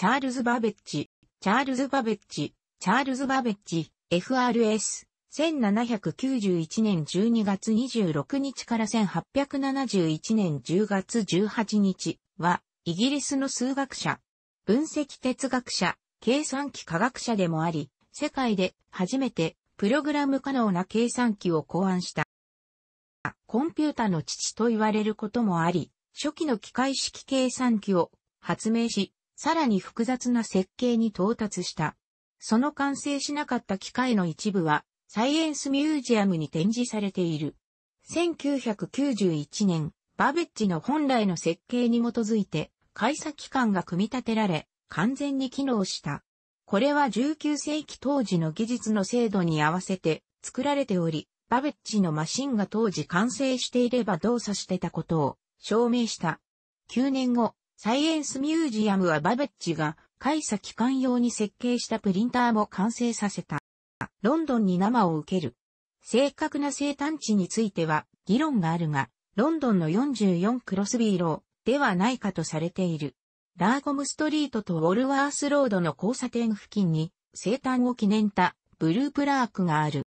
チャールズ・バベッジ、チャールズ・バベッジ、チャールズ・バベッジ、FRS、1791年12月26日から1871年10月18日は、イギリスの数学者、分析哲学者、計算機科学者でもあり、世界で初めてプログラム可能な計算機を考案した。コンピュータの父と言われることもあり、初期の機械式計算機を発明し、さらに複雑な設計に到達した。その完成しなかった機械の一部は、サイエンスミュージアムに展示されている。1991年、バベッジの本来の設計に基づいて、開鎖機関が組み立てられ、完全に機能した。これは19世紀当時の技術の精度に合わせて作られており、バベッジのマシンが当時完成していれば動作してたことを証明した。9年後、サイエンスミュージアムはバベッジが、会社機関用に設計したプリンターも完成させた。ロンドンに生を受ける。正確な生誕地については、議論があるが、ロンドンの44クロスビーローではないかとされている。ラーゴムストリートとウォルワースロードの交差点付近に、生誕を記念た、ブループラークがある。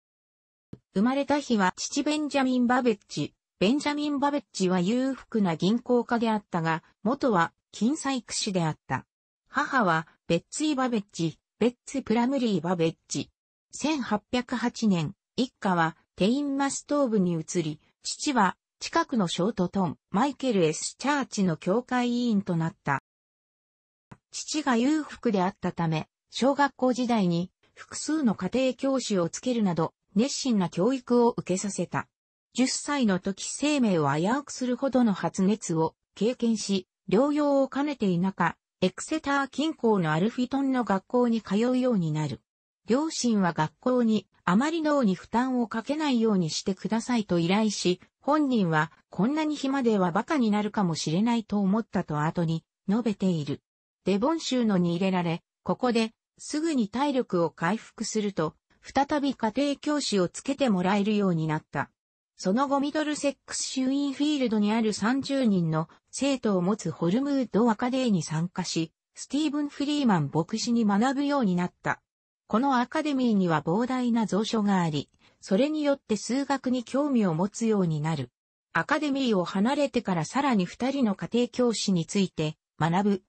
生まれた日は父ベンジャミン・バベッジ。ベンジャミン・バベッジは裕福な銀行家であったが、元は近細工師であった。母は、ベッツ・イバベッジ、ベッツ・プラムリー・バベッジ。1808年、一家は、テインマストーブに移り、父は、近くのショートトン、マイケル・ S・ チャーチの教会委員となった。父が裕福であったため、小学校時代に複数の家庭教師をつけるなど、熱心な教育を受けさせた。10歳の時生命を危うくするほどの発熱を経験し、療養を兼ねていなか、エクセター近郊のアルフィトンの学校に通うようになる。両親は学校にあまり脳に負担をかけないようにしてくださいと依頼し、本人はこんなに暇では馬鹿になるかもしれないと思ったと後に述べている。デボン州のに入れられ、ここですぐに体力を回復すると、再び家庭教師をつけてもらえるようになった。その後ミドルセックスシュインフィールドにある30人の生徒を持つホルムード・アカデーに参加し、スティーブン・フリーマン牧師に学ぶようになった。このアカデミーには膨大な蔵書があり、それによって数学に興味を持つようになる。アカデミーを離れてからさらに二人の家庭教師について学ぶ。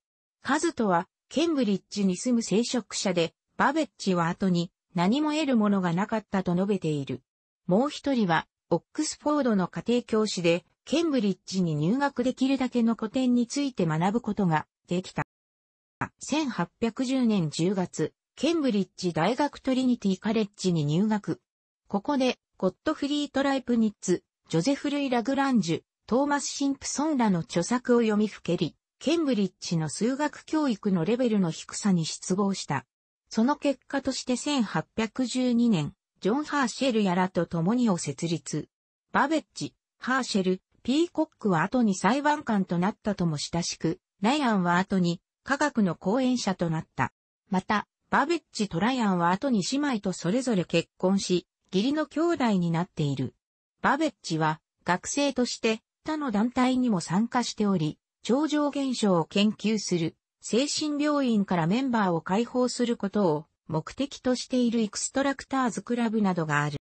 カズトは、ケンブリッジに住む聖職者で、バベッジは後に何も得るものがなかったと述べている。もう一人は、オックスフォードの家庭教師で、ケンブリッジに入学できるだけの古典について学ぶことができた。1810年10月、ケンブリッジ大学トリニティカレッジに入学。ここで、ゴットフリート・ライプニッツ、ジョゼフ・ルイ・ラグランジュ、トーマス・シンプソンらの著作を読みふけり、ケンブリッジの数学教育のレベルの低さに失望した。その結果として1812年、ジョン・ハーシェルやらと共にを設立。バベッジ、ハーシェル、ピーコックは後に裁判官となったとも親しく、ライアンは後に科学の講演者となった。また、バベッジとライアンは後に姉妹とそれぞれ結婚し、義理の兄弟になっている。バベッジは学生として他の団体にも参加しており、超常現象を研究する精神病院からメンバーを解放することを目的としているエクストラクターズクラブなどがある。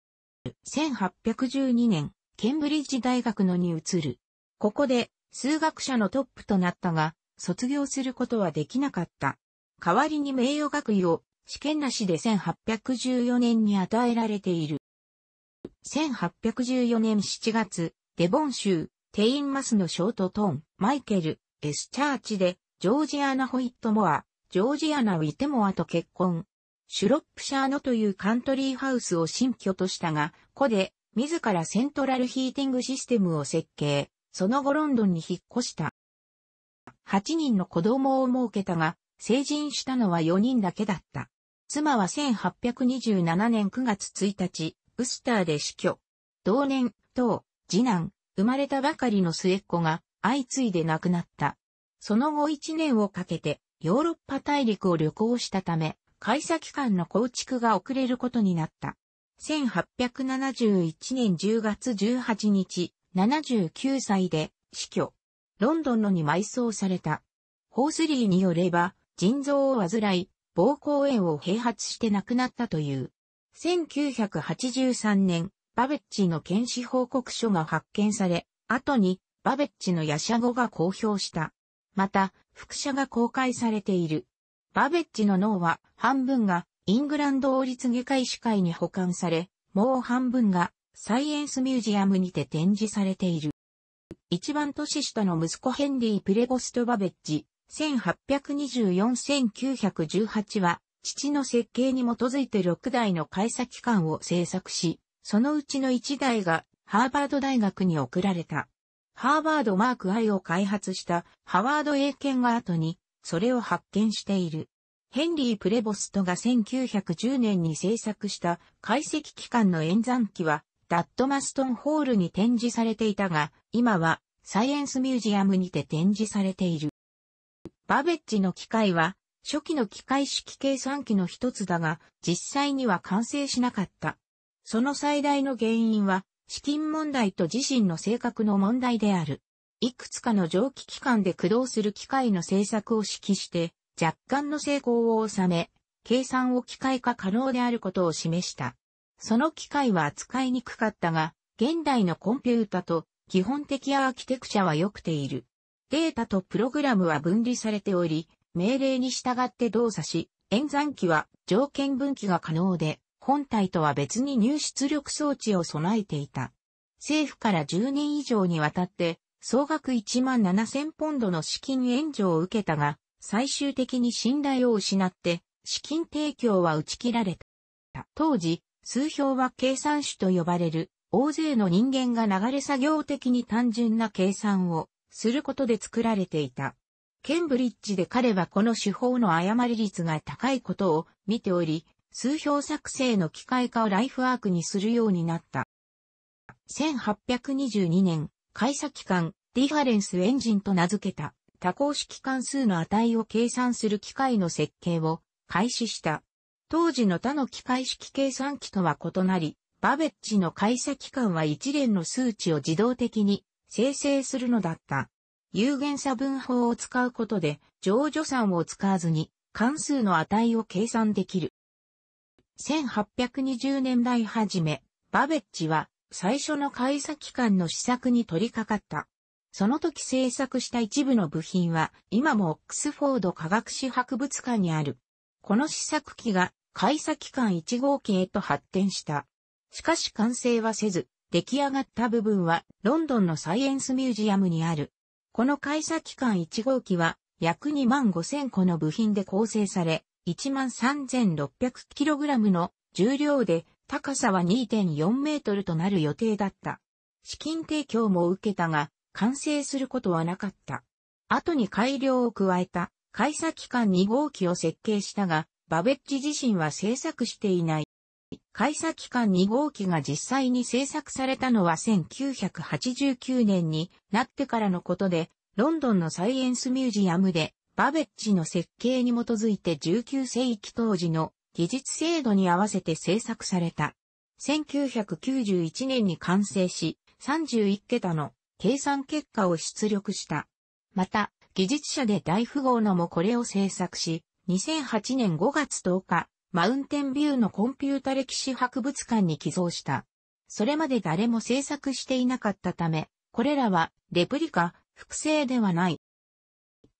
1812年、ケンブリッジ大学のに移る。ここで数学者のトップとなったが、卒業することはできなかった。代わりに名誉学位を試験なしで1814年に与えられている。1814年7月、デボン州、テインマスのショートトーン、マイケル、エスチャーチで、ジョージアナ・ホイットモア、ジョージアナ・ウィテモアと結婚。シュロップシャーノというカントリーハウスを新居としたが、子で、自らセントラルヒーティングシステムを設計、その後ロンドンに引っ越した。8人の子供を設けたが、成人したのは4人だけだった。妻は1827年9月1日、ウスターで死去。同年、当、次男、生まれたばかりの末っ子が相次いで亡くなった。その後1年をかけてヨーロッパ大陸を旅行したため、開社期間の構築が遅れることになった。1871年10月18日、79歳で死去。ロンドンのに埋葬された。ホースリーによれば、腎臓を患い、膀胱炎を併発して亡くなったという。1983年、バベッジの検視報告書が発見され、後にバベッジのヤシャ語が公表した。また、副写が公開されている。バベッジの脳は半分がイングランド王立外科医師会に保管され、もう半分がサイエンスミュージアムにて展示されている。一番年下の息子ヘンリー・プレボスト・バベッジ、1824-1918は、父の設計に基づいて6台の開社機関を制作し、そのうちの1台がハーバード大学に送られた。ハーバードマーク I を開発したハワード・英検が後にそれを発見している。ヘンリー・プレボストが1910年に制作した解析機関の演算機は、ダットマストンホールに展示されていたが、今はサイエンスミュージアムにて展示されている。バベッジの機械は、初期の機械式計算機の一つだが、実際には完成しなかった。その最大の原因は、資金問題と自身の性格の問題である。いくつかの蒸気機関で駆動する機械の製作を指揮して、若干の成功を収め、計算を機械化可能であることを示した。その機械は扱いにくかったが、現代のコンピュータと基本的アーキテクチャは良くている。データとプログラムは分離されており、命令に従って動作し、演算機は条件分岐が可能で、本体とは別に入出力装置を備えていた。政府から10年以上にわたって総額1万7000ポンドの資金援助を受けたが、最終的に信頼を失って、資金提供は打ち切られた。当時、数票は計算手と呼ばれる、大勢の人間が流れ作業的に単純な計算をすることで作られていた。ケンブリッジで彼はこの手法の誤り率が高いことを見ており、数票作成の機械化をライフワークにするようになった。1822年、開鎖期間、ディファレンスエンジンと名付けた多項式関数の値を計算する機械の設計を開始した。当時の他の機械式計算機とは異なり、バベッジの開鎖期間は一連の数値を自動的に生成するのだった。有限差分法を使うことで、乗除算を使わずに関数の値を計算できる。1820年代初め、バベッジは最初の開鎖期間の試作に取り掛かった。その時制作した一部の部品は今もオックスフォード科学史博物館にある。この試作機が開鎖期間1号機へと発展した。しかし完成はせず、出来上がった部分はロンドンのサイエンスミュージアムにある。この開鎖期間1号機は約2万5000個の部品で構成され、1万 3600kg の重量で高さは2.4メートルとなる予定だった。資金提供も受けたが、完成することはなかった。後に改良を加えた、開鎖機関2号機を設計したが、バベッジ自身は制作していない。開鎖機関2号機が実際に制作されたのは1989年になってからのことで、ロンドンのサイエンスミュージアムで、バベッジの設計に基づいて19世紀当時の技術制度に合わせて制作された。1991年に完成し、31桁の計算結果を出力した。また、技術者で大富豪のもこれを制作し、2008年5月10日、マウンテンビューのコンピュータ歴史博物館に寄贈した。それまで誰も制作していなかったため、これらはレプリカ、複製ではない。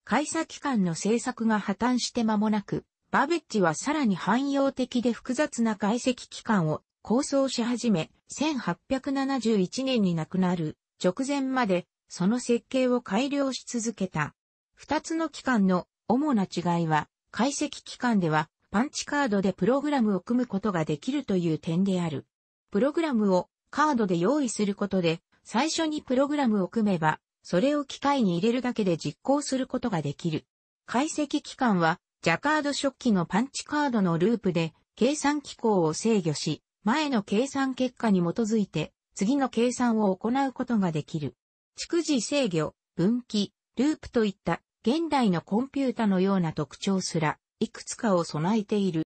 開社期間の制作が破綻して間もなく、バベッジはさらに汎用的で複雑な解析機関を構想し始め、1871年に亡くなる直前までその設計を改良し続けた。二つの機関の主な違いは、解析機関ではパンチカードでプログラムを組むことができるという点である。プログラムをカードで用意することで、最初にプログラムを組めば、それを機械に入れるだけで実行することができる。解析機関はジャカード食器のパンチカードのループで計算機構を制御し、前の計算結果に基づいて次の計算を行うことができる。蓄次制御、分岐、ループといった現代のコンピュータのような特徴すらいくつかを備えている。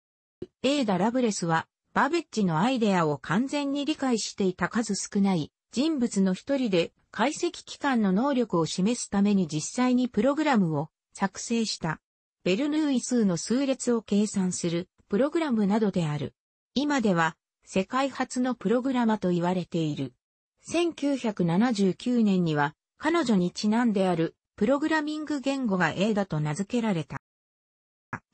エーダ・ラブレスはバベッジのアイデアを完全に理解していた数少ない人物の一人で解析機関の能力を示すために実際にプログラムを作成した。ベルヌーイ数の数列を計算するプログラムなどである。今では世界初のプログラマと言われている。1979年には彼女にちなんであるプログラミング言語が A だと名付けられた。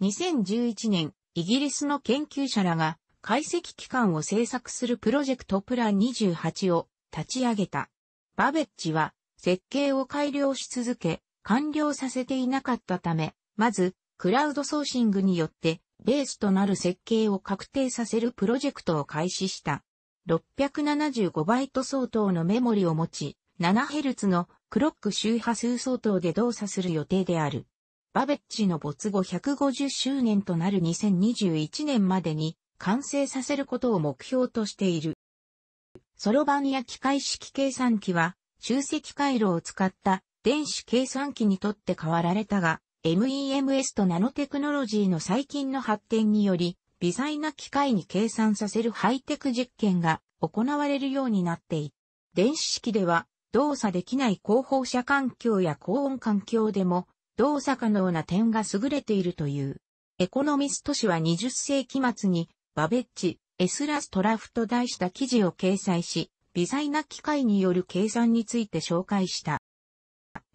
2011年、イギリスの研究者らが解析機関を制作するプロジェクトプラン28を立ち上げた。バベッジは設計を改良し続け、完了させていなかったため、まずクラウドソーシングによってベースとなる設計を確定させるプロジェクトを開始した。675バイト相当のメモリを持ち、7Hz のクロック周波数相当で動作する予定である。バベッジの没後150周年となる2021年までに完成させることを目標としている。ソロ版や機械式計算機は集積回路を使った電子計算機にとって変わられたが、MEMS とナノテクノロジーの最近の発展により、微細な機械に計算させるハイテク実験が行われるようになっている。電子式では動作できない広報射環境や高温環境でも動作可能な点が優れているという。エコノミスト氏は20世紀末にバベッジ、エスラストラフと題した記事を掲載し、微細な機械による計算について紹介した。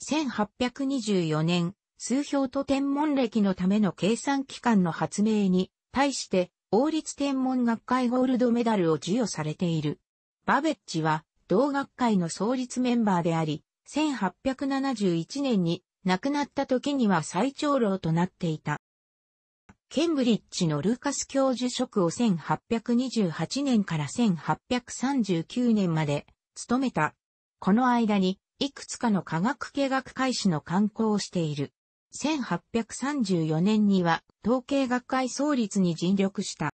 1824年、数表と天文歴のための計算機関の発明に、対して、王立天文学会ゴールドメダルを授与されている。バベッジは、同学会の創立メンバーであり、1871年に亡くなった時には最長老となっていた。ケンブリッジのルーカス教授職を1828年から1839年まで務めた。この間にいくつかの科学系学会誌の刊行をしている。1834年には統計学会創立に尽力した。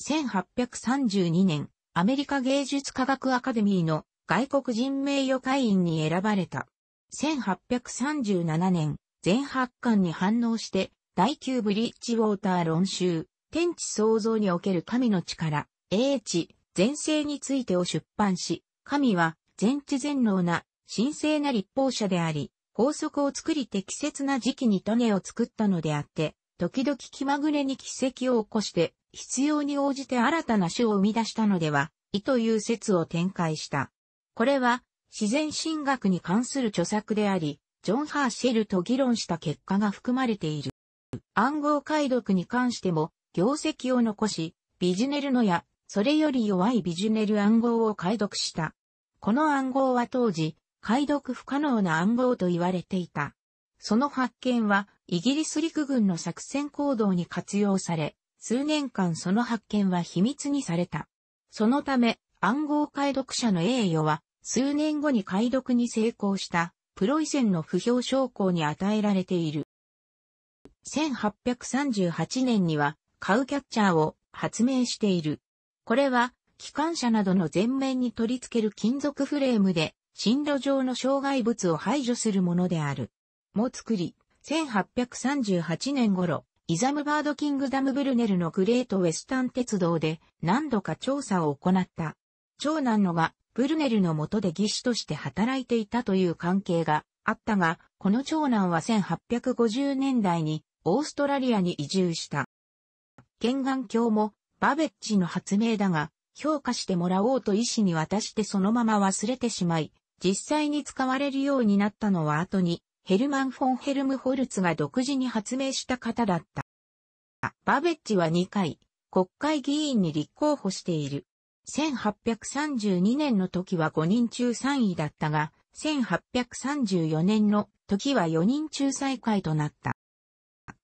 1832年、アメリカ芸術科学アカデミーの外国人名誉会員に選ばれた。1837年、全発巻に反応して、第9ブリッジウォーター論集、天地創造における神の力、英知、全盛についてを出版し、神は全知全能な神聖な立法者であり、法則を作り適切な時期に種を作ったのであって、時々気まぐれに奇跡を起こして、必要に応じて新たな種を生み出したのでは、意という説を展開した。これは、自然神学に関する著作であり、ジョン・ハーシェルと議論した結果が含まれている。暗号解読に関しても、業績を残し、ビジネルのや、それより弱いビジネル暗号を解読した。この暗号は当時、解読不可能な暗号と言われていた。その発見は、イギリス陸軍の作戦行動に活用され、数年間その発見は秘密にされた。そのため、暗号解読者の栄誉は、数年後に解読に成功した、プロイセンの不評証拠に与えられている。1838年には、カウキャッチャーを発明している。これは、機関車などの前面に取り付ける金属フレームで、進路上の障害物を排除するものである。も作り、1838年頃、イザムバードキングダムブルネルのグレートウェスタン鉄道で何度か調査を行った。長男のがブルネルの下で技師として働いていたという関係があったが、この長男は1850年代にオーストラリアに移住した。玄眼鏡もバベッジの発明だが、評価してもらおうと医師に渡してそのまま忘れてしまい、実際に使われるようになったのは後にヘルマン・フォン・ヘルムホルツが独自に発明した方だった。バベッジは2回、国会議員に立候補している。1832年の時は5人中3位だったが、1834年の時は4人中最下位となった。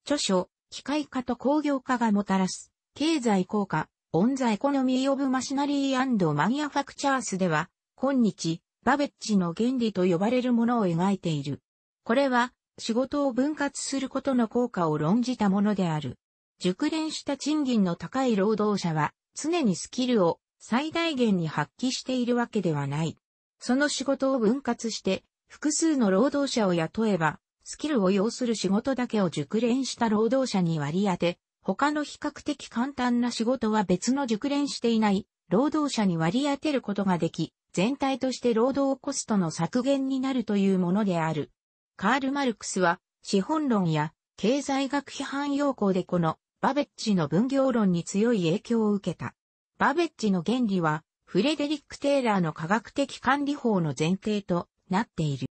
著書、機械化と工業化がもたらす、経済効果、オンザエコノミーオブマシナリーマニアファクチャースでは、今日、バベッジの原理と呼ばれるものを描いている。これは、仕事を分割することの効果を論じたものである。熟練した賃金の高い労働者は、常にスキルを最大限に発揮しているわけではない。その仕事を分割して、複数の労働者を雇えば、スキルを要する仕事だけを熟練した労働者に割り当て、他の比較的簡単な仕事は別の熟練していない労働者に割り当てることができ、全体として労働コストの削減になるというものである。カール・マルクスは、資本論や経済学批判要項でこのバベッジの分業論に強い影響を受けた。バベッジの原理は、フレデリック・テイラーの科学的管理法の前提となっている。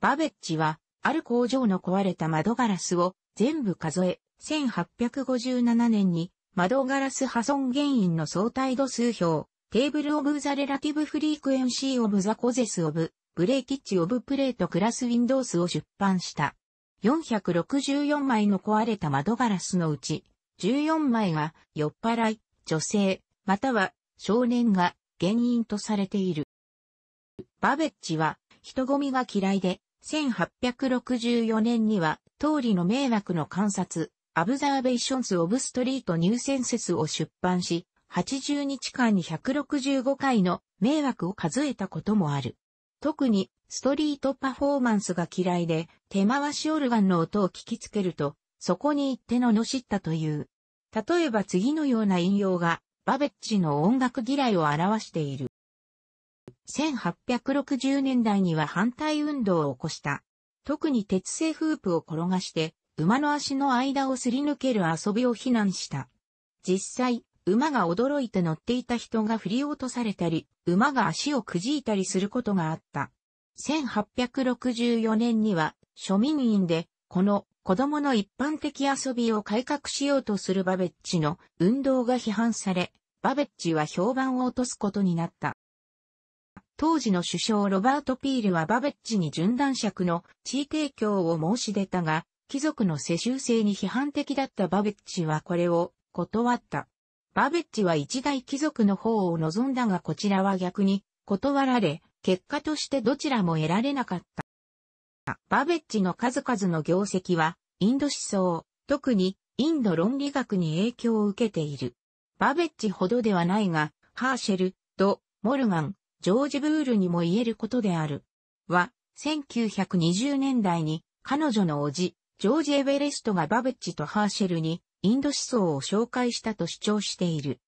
バベッジは、ある工場の壊れた窓ガラスを全部数え、1857年に窓ガラス破損原因の相対度数表、テーブルオブザレラティブフリークエンシーオブザコゼスオブ、ブレイキッチオブプレートクラスウィンドウスを出版した。464枚の壊れた窓ガラスのうち、14枚が酔っ払い、女性、または少年が原因とされている。バベッジは人混みが嫌いで、1864年には通りの迷惑の観察、アブザーベーションズ・オブ・ストリート・ニューセンセスを出版し、80日間に165回の迷惑を数えたこともある。特にストリートパフォーマンスが嫌いで手回しオルガンの音を聞きつけるとそこに行ってののしったという。例えば次のような引用がバベッジの音楽嫌いを表している。1860年代には反対運動を起こした。特に鉄製フープを転がして馬の足の間をすり抜ける遊びを非難した。実際、馬が驚いて乗っていた人が振り落とされたり、馬が足をくじいたりすることがあった。1864年には庶民院で、この子供の一般的遊びを改革しようとするバベッジの運動が批判され、バベッジは評判を落とすことになった。当時の首相ロバート・ピールはバベッジに順断尺の地位提供を申し出たが、貴族の世襲制に批判的だったバベッジはこれを断った。バベッジは一大貴族の方を望んだがこちらは逆に断られ、結果としてどちらも得られなかった。バベッジの数々の業績は、インド思想、特にインド論理学に影響を受けている。バベッジほどではないが、ハーシェル、ド、モルガン、ジョージ・ブールにも言えることである。は、1920年代に彼女の叔父、ジョージ・エベレストがバベッジとハーシェルにインド思想を紹介したと主張している。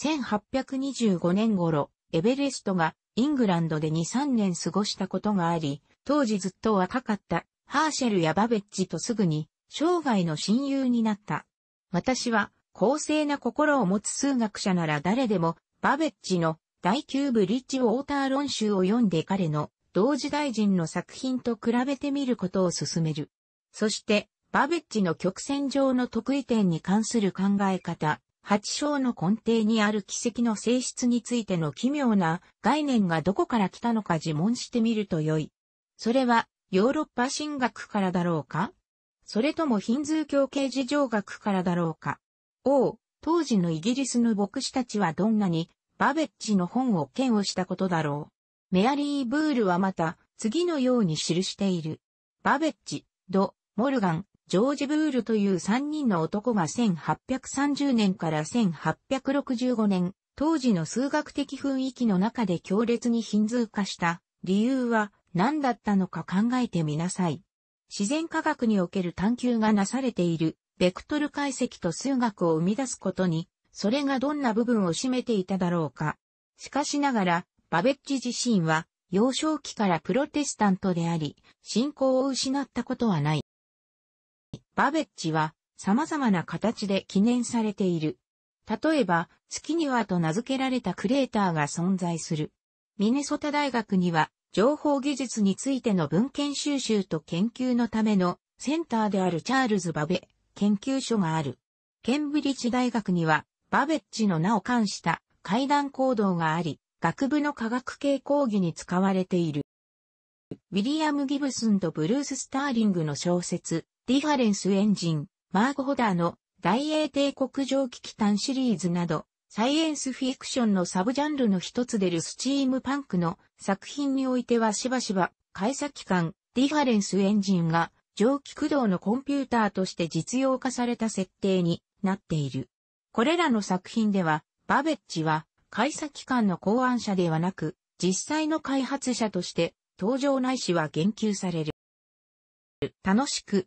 1825年頃、エベレストがイングランドで2、3年過ごしたことがあり、当時ずっと若かったハーシェルやバベッジとすぐに生涯の親友になった。私は公正な心を持つ数学者なら誰でもバベッジの第9ブリッジウォーター論集を読んで彼の同時代人の作品と比べてみることを勧める。そしてバベッジの曲線上の得意点に関する考え方、八章の根底にある奇跡の性質についての奇妙な概念がどこから来たのか自問してみるとよい。それはヨーロッパ神学からだろうかそれともヒンズー教系事情学からだろうかおう、当時のイギリスの牧師たちはどんなにバベッジの本を嫌悪したことだろう。メアリー・ブールはまた次のように記している。バベッジ、ド、モルガン、ジョージ・ブールという3人の男が1830年から1865年、当時の数学的雰囲気の中で強烈にヒンズー化した理由は何だったのか考えてみなさい。自然科学における探求がなされているベクトル解析と数学を生み出すことに、それがどんな部分を占めていただろうか。しかしながら、バベッジ自身は幼少期からプロテスタントであり、信仰を失ったことはない。バベッジは様々な形で記念されている。例えば、月にはと名付けられたクレーターが存在する。ミネソタ大学には、情報技術についての文献収集と研究のためのセンターであるチャールズ・バベ研究所がある。ケンブリッジ大学には、バベッジの名を冠した階段行動があり、学部の科学系講義に使われている。ウィリアム・ギブスンとブルース・スターリングの小説、ディファレンスエンジン、マーク・ホダーの大英帝国蒸気機関シリーズなど、サイエンスフィクションのサブジャンルの一つでるスチームパンクの作品においてはしばしば、開鎖機関、ディファレンスエンジンが蒸気駆動のコンピューターとして実用化された設定になっている。これらの作品では、バベッジは開鎖機関の考案者ではなく、実際の開発者として登場ないしは言及される。楽しく、